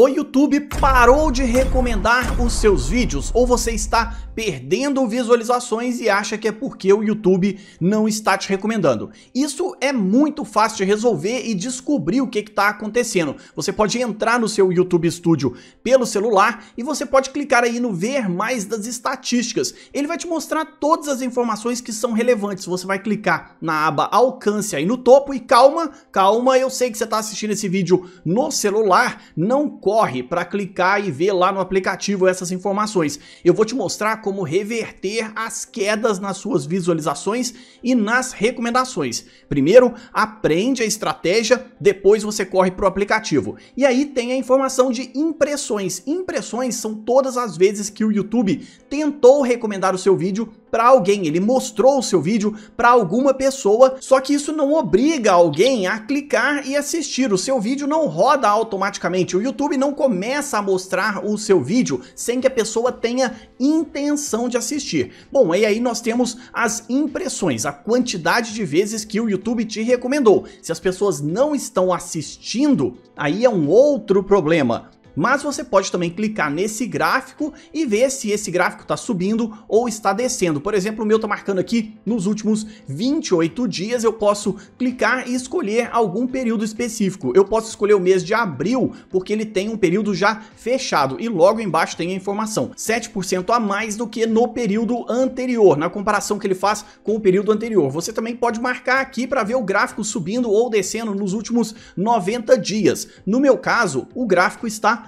O YouTube parou de recomendar os seus vídeos ou você está perdendo visualizações e acha que é porque o YouTube não está te recomendando. Isso é muito fácil de resolver e descobrir o que está acontecendo. Você pode entrar no seu YouTube Studio pelo celular e você pode clicar aí no ver mais das estatísticas. Ele vai te mostrar todas as informações que são relevantes. Você vai clicar na aba alcance aí no topo e calma, calma, eu sei que você está assistindo esse vídeo no celular, não corre para clicar e ver lá no aplicativo essas informações. Eu vou te mostrar como reverter as quedas nas suas visualizações e nas recomendações. Primeiro, aprende a estratégia, depois você corre para o aplicativo. E aí tem a informação de impressões. Impressões são todas as vezes que o YouTube tentou recomendar o seu vídeo para alguém, ele mostrou o seu vídeo para alguma pessoa, só que isso não obriga alguém a clicar e assistir. O seu vídeo não roda automaticamente, o YouTube não começa a mostrar o seu vídeo sem que a pessoa tenha intenção de assistir. Bom, e aí nós temos as impressões, a quantidade de vezes que o YouTube te recomendou. Se as pessoas não estão assistindo, aí é um outro problema mas você pode também clicar nesse gráfico e ver se esse gráfico está subindo ou está descendo. Por exemplo, o meu está marcando aqui nos últimos 28 dias, eu posso clicar e escolher algum período específico. Eu posso escolher o mês de abril, porque ele tem um período já fechado e logo embaixo tem a informação, 7% a mais do que no período anterior, na comparação que ele faz com o período anterior. Você também pode marcar aqui para ver o gráfico subindo ou descendo nos últimos 90 dias. No meu caso, o gráfico está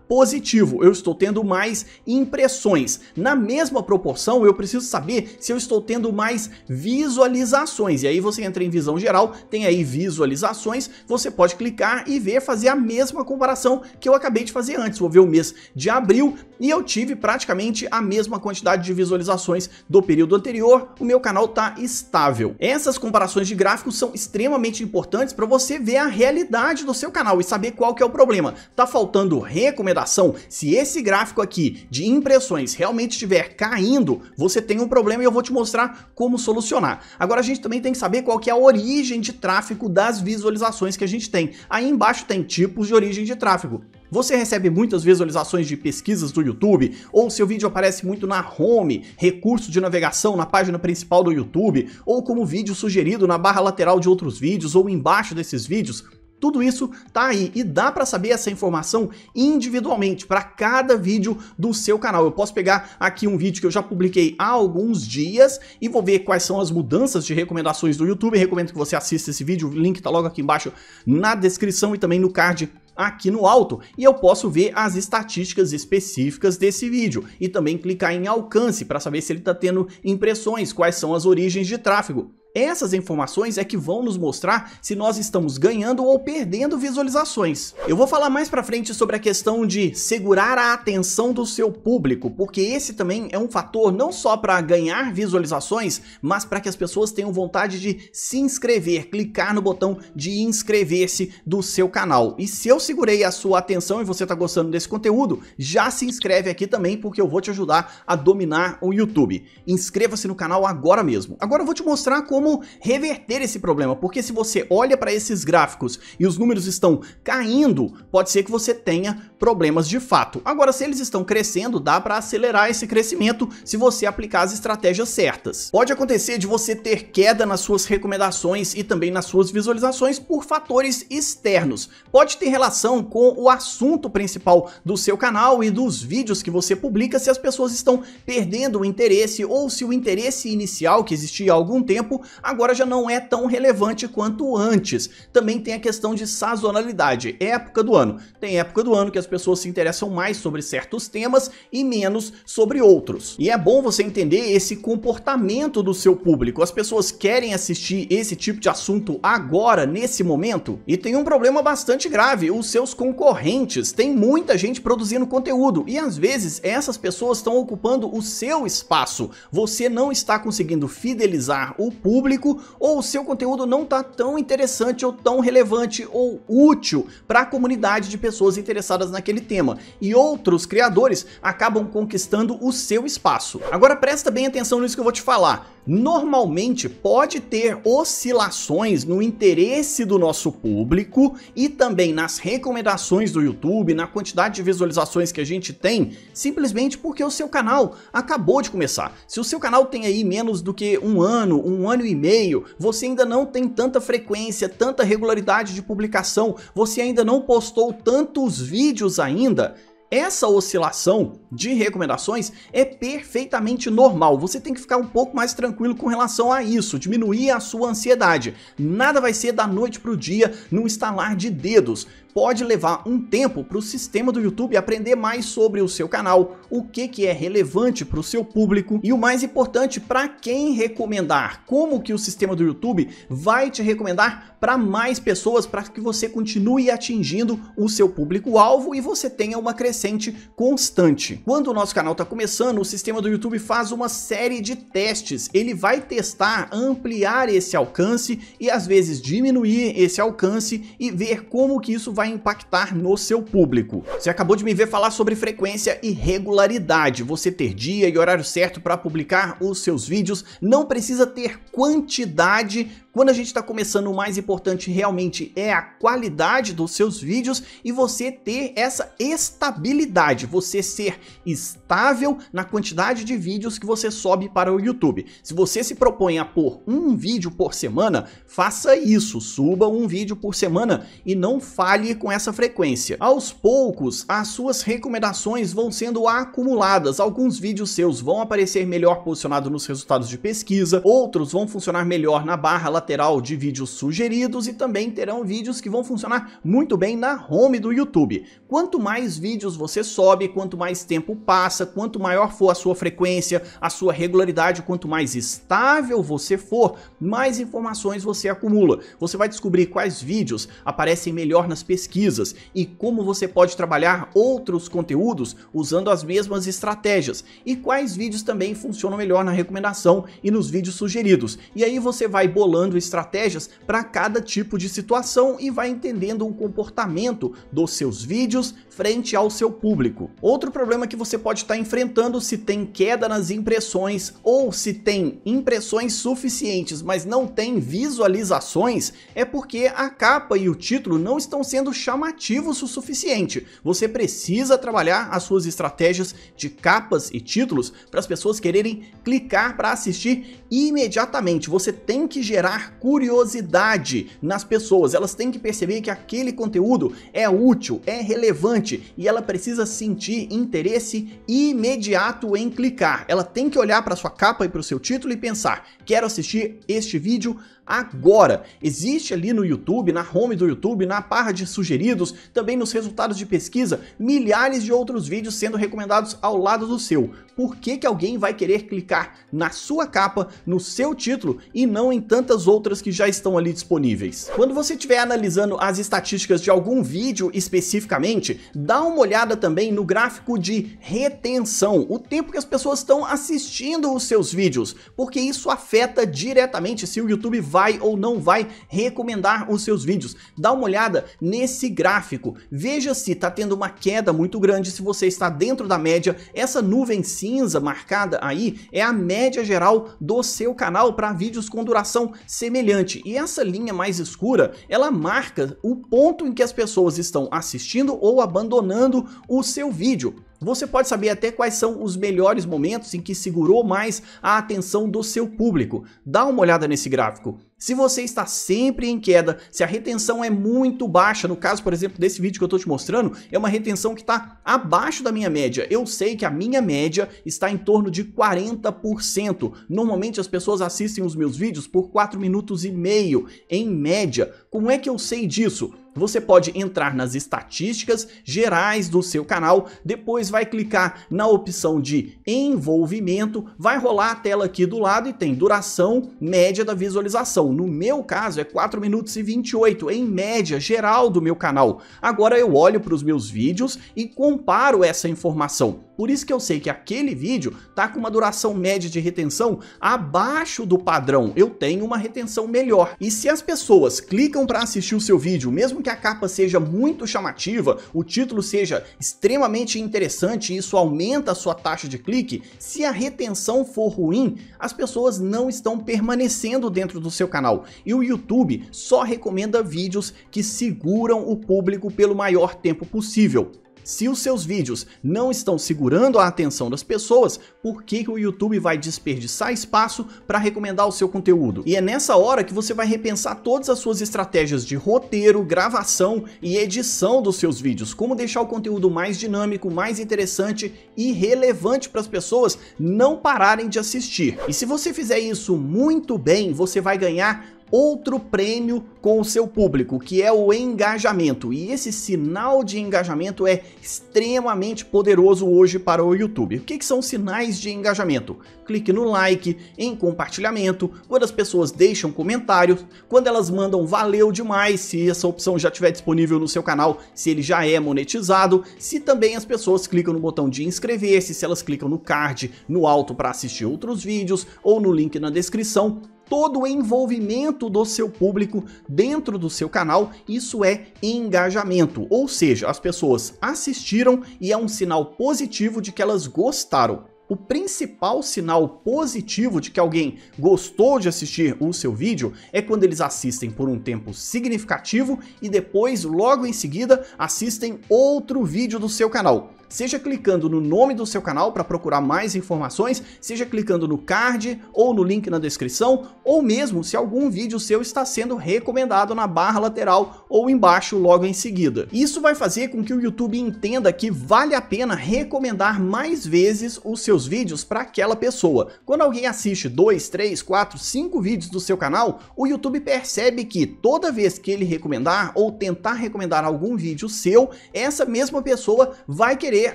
positivo, eu estou tendo mais impressões. Na mesma proporção, eu preciso saber se eu estou tendo mais visualizações. E aí você entra em visão geral, tem aí visualizações, você pode clicar e ver, fazer a mesma comparação que eu acabei de fazer antes. Vou ver o mês de abril e eu tive praticamente a mesma quantidade de visualizações do período anterior, o meu canal está estável. Essas comparações de gráficos são extremamente importantes para você ver a realidade do seu canal e saber qual que é o problema. Tá faltando recomendação saturação, se esse gráfico aqui de impressões realmente estiver caindo, você tem um problema e eu vou te mostrar como solucionar. Agora a gente também tem que saber qual que é a origem de tráfego das visualizações que a gente tem. Aí embaixo tem tipos de origem de tráfego. Você recebe muitas visualizações de pesquisas do YouTube, ou seu vídeo aparece muito na home, recurso de navegação na página principal do YouTube, ou como vídeo sugerido na barra lateral de outros vídeos ou embaixo desses vídeos, tudo isso tá aí e dá para saber essa informação individualmente para cada vídeo do seu canal. Eu posso pegar aqui um vídeo que eu já publiquei há alguns dias e vou ver quais são as mudanças de recomendações do YouTube. Eu recomendo que você assista esse vídeo, o link tá logo aqui embaixo na descrição e também no card aqui no alto e eu posso ver as estatísticas específicas desse vídeo e também clicar em alcance para saber se ele está tendo impressões, quais são as origens de tráfego. Essas informações é que vão nos mostrar se nós estamos ganhando ou perdendo visualizações. Eu vou falar mais pra frente sobre a questão de segurar a atenção do seu público, porque esse também é um fator não só para ganhar visualizações, mas para que as pessoas tenham vontade de se inscrever, clicar no botão de inscrever-se do seu canal. E se eu segurei a sua atenção e você está gostando desse conteúdo, já se inscreve aqui também, porque eu vou te ajudar a dominar o YouTube. Inscreva-se no canal agora mesmo. Agora eu vou te mostrar como como reverter esse problema, porque se você olha para esses gráficos e os números estão caindo, pode ser que você tenha problemas de fato. Agora, se eles estão crescendo, dá para acelerar esse crescimento se você aplicar as estratégias certas. Pode acontecer de você ter queda nas suas recomendações e também nas suas visualizações por fatores externos. Pode ter relação com o assunto principal do seu canal e dos vídeos que você publica se as pessoas estão perdendo o interesse ou se o interesse inicial que existia há algum tempo agora já não é tão relevante quanto antes. Também tem a questão de sazonalidade, é época do ano. Tem época do ano que as pessoas se interessam mais sobre certos temas e menos sobre outros. E é bom você entender esse comportamento do seu público. As pessoas querem assistir esse tipo de assunto agora, nesse momento? E tem um problema bastante grave, os seus concorrentes. Tem muita gente produzindo conteúdo e às vezes essas pessoas estão ocupando o seu espaço. Você não está conseguindo fidelizar o público público ou o seu conteúdo não está tão interessante ou tão relevante ou útil para a comunidade de pessoas interessadas naquele tema e outros criadores acabam conquistando o seu espaço. Agora presta bem atenção nisso que eu vou te falar normalmente pode ter oscilações no interesse do nosso público e também nas recomendações do YouTube, na quantidade de visualizações que a gente tem, simplesmente porque o seu canal acabou de começar. Se o seu canal tem aí menos do que um ano, um ano e meio, você ainda não tem tanta frequência, tanta regularidade de publicação, você ainda não postou tantos vídeos ainda, essa oscilação de recomendações é perfeitamente normal. Você tem que ficar um pouco mais tranquilo com relação a isso, diminuir a sua ansiedade. Nada vai ser da noite para o dia num estalar de dedos. Pode levar um tempo para o sistema do YouTube aprender mais sobre o seu canal, o que, que é relevante para o seu público e o mais importante para quem recomendar, como que o sistema do YouTube vai te recomendar para mais pessoas para que você continue atingindo o seu público-alvo e você tenha uma crescente constante. Quando o nosso canal está começando, o sistema do YouTube faz uma série de testes. Ele vai testar, ampliar esse alcance e às vezes diminuir esse alcance e ver como que isso vai impactar no seu público. Você acabou de me ver falar sobre frequência e regularidade. Você ter dia e horário certo para publicar os seus vídeos, não precisa ter quantidade quando a gente está começando, o mais importante realmente é a qualidade dos seus vídeos e você ter essa estabilidade, você ser estável na quantidade de vídeos que você sobe para o YouTube. Se você se propõe a pôr um vídeo por semana, faça isso, suba um vídeo por semana e não falhe com essa frequência. Aos poucos, as suas recomendações vão sendo acumuladas, alguns vídeos seus vão aparecer melhor posicionados nos resultados de pesquisa, outros vão funcionar melhor na barra lateral de vídeos sugeridos e também terão vídeos que vão funcionar muito bem na home do YouTube. Quanto mais vídeos você sobe, quanto mais tempo tempo passa, quanto maior for a sua frequência, a sua regularidade, quanto mais estável você for, mais informações você acumula. Você vai descobrir quais vídeos aparecem melhor nas pesquisas e como você pode trabalhar outros conteúdos usando as mesmas estratégias e quais vídeos também funcionam melhor na recomendação e nos vídeos sugeridos. E aí você vai bolando estratégias para cada tipo de situação e vai entendendo o comportamento dos seus vídeos frente ao seu público. Outro problema que você pode estar tá enfrentando se tem queda nas impressões ou se tem impressões suficientes, mas não tem visualizações, é porque a capa e o título não estão sendo chamativos o suficiente. Você precisa trabalhar as suas estratégias de capas e títulos para as pessoas quererem clicar para assistir imediatamente. Você tem que gerar curiosidade nas pessoas, elas têm que perceber que aquele conteúdo é útil, é relevante e ela precisa sentir interesse interesse imediato em clicar. Ela tem que olhar para sua capa e para o seu título e pensar: quero assistir este vídeo agora. Existe ali no YouTube, na home do YouTube, na barra de sugeridos, também nos resultados de pesquisa, milhares de outros vídeos sendo recomendados ao lado do seu. Por que, que alguém vai querer clicar na sua capa, no seu título e não em tantas outras que já estão ali disponíveis? Quando você estiver analisando as estatísticas de algum vídeo especificamente, dá uma olhada também no gráfico de retenção, o tempo que as pessoas estão assistindo os seus vídeos, porque isso afeta diretamente se o YouTube vai vai ou não vai recomendar os seus vídeos. Dá uma olhada nesse gráfico, veja se está tendo uma queda muito grande, se você está dentro da média, essa nuvem cinza marcada aí é a média geral do seu canal para vídeos com duração semelhante. E essa linha mais escura, ela marca o ponto em que as pessoas estão assistindo ou abandonando o seu vídeo. Você pode saber até quais são os melhores momentos em que segurou mais a atenção do seu público. Dá uma olhada nesse gráfico. Se você está sempre em queda, se a retenção é muito baixa, no caso, por exemplo, desse vídeo que eu estou te mostrando, é uma retenção que está abaixo da minha média. Eu sei que a minha média está em torno de 40%. Normalmente as pessoas assistem os meus vídeos por 4 minutos e meio, em média. Como é que eu sei disso? Você pode entrar nas estatísticas gerais do seu canal, depois vai clicar na opção de envolvimento, vai rolar a tela aqui do lado e tem duração média da visualização. No meu caso é 4 minutos e 28, em média geral do meu canal. Agora eu olho para os meus vídeos e comparo essa informação. Por isso que eu sei que aquele vídeo tá com uma duração média de retenção abaixo do padrão. Eu tenho uma retenção melhor. E se as pessoas clicam para assistir o seu vídeo, mesmo que a capa seja muito chamativa, o título seja extremamente interessante e isso aumenta a sua taxa de clique, se a retenção for ruim, as pessoas não estão permanecendo dentro do seu canal. E o YouTube só recomenda vídeos que seguram o público pelo maior tempo possível. Se os seus vídeos não estão segurando a atenção das pessoas, por que, que o YouTube vai desperdiçar espaço para recomendar o seu conteúdo? E é nessa hora que você vai repensar todas as suas estratégias de roteiro, gravação e edição dos seus vídeos, como deixar o conteúdo mais dinâmico, mais interessante e relevante para as pessoas não pararem de assistir. E se você fizer isso muito bem, você vai ganhar outro prêmio com o seu público, que é o engajamento. E esse sinal de engajamento é extremamente poderoso hoje para o YouTube. O que, que são sinais de engajamento? Clique no like, em compartilhamento, quando as pessoas deixam comentários, quando elas mandam valeu demais, se essa opção já estiver disponível no seu canal, se ele já é monetizado, se também as pessoas clicam no botão de inscrever-se, se elas clicam no card no alto para assistir outros vídeos ou no link na descrição, todo o envolvimento do seu público dentro do seu canal, isso é engajamento, ou seja, as pessoas assistiram e é um sinal positivo de que elas gostaram. O principal sinal positivo de que alguém gostou de assistir o seu vídeo é quando eles assistem por um tempo significativo e depois, logo em seguida, assistem outro vídeo do seu canal seja clicando no nome do seu canal para procurar mais informações, seja clicando no card ou no link na descrição, ou mesmo se algum vídeo seu está sendo recomendado na barra lateral ou embaixo logo em seguida. Isso vai fazer com que o YouTube entenda que vale a pena recomendar mais vezes os seus vídeos para aquela pessoa. Quando alguém assiste 2, 3, 4, 5 vídeos do seu canal, o YouTube percebe que toda vez que ele recomendar ou tentar recomendar algum vídeo seu, essa mesma pessoa vai querer querer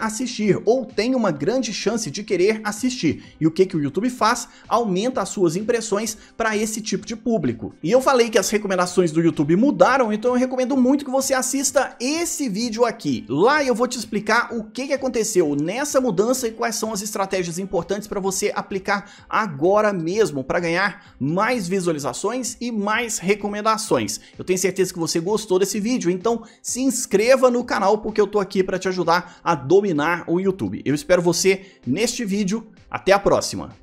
assistir ou tem uma grande chance de querer assistir. E o que, que o YouTube faz? Aumenta as suas impressões para esse tipo de público. E eu falei que as recomendações do YouTube mudaram, então eu recomendo muito que você assista esse vídeo aqui. Lá eu vou te explicar o que, que aconteceu nessa mudança e quais são as estratégias importantes para você aplicar agora mesmo para ganhar mais visualizações e mais recomendações. Eu tenho certeza que você gostou desse vídeo, então se inscreva no canal porque eu tô aqui para te ajudar a dominar o YouTube. Eu espero você neste vídeo. Até a próxima!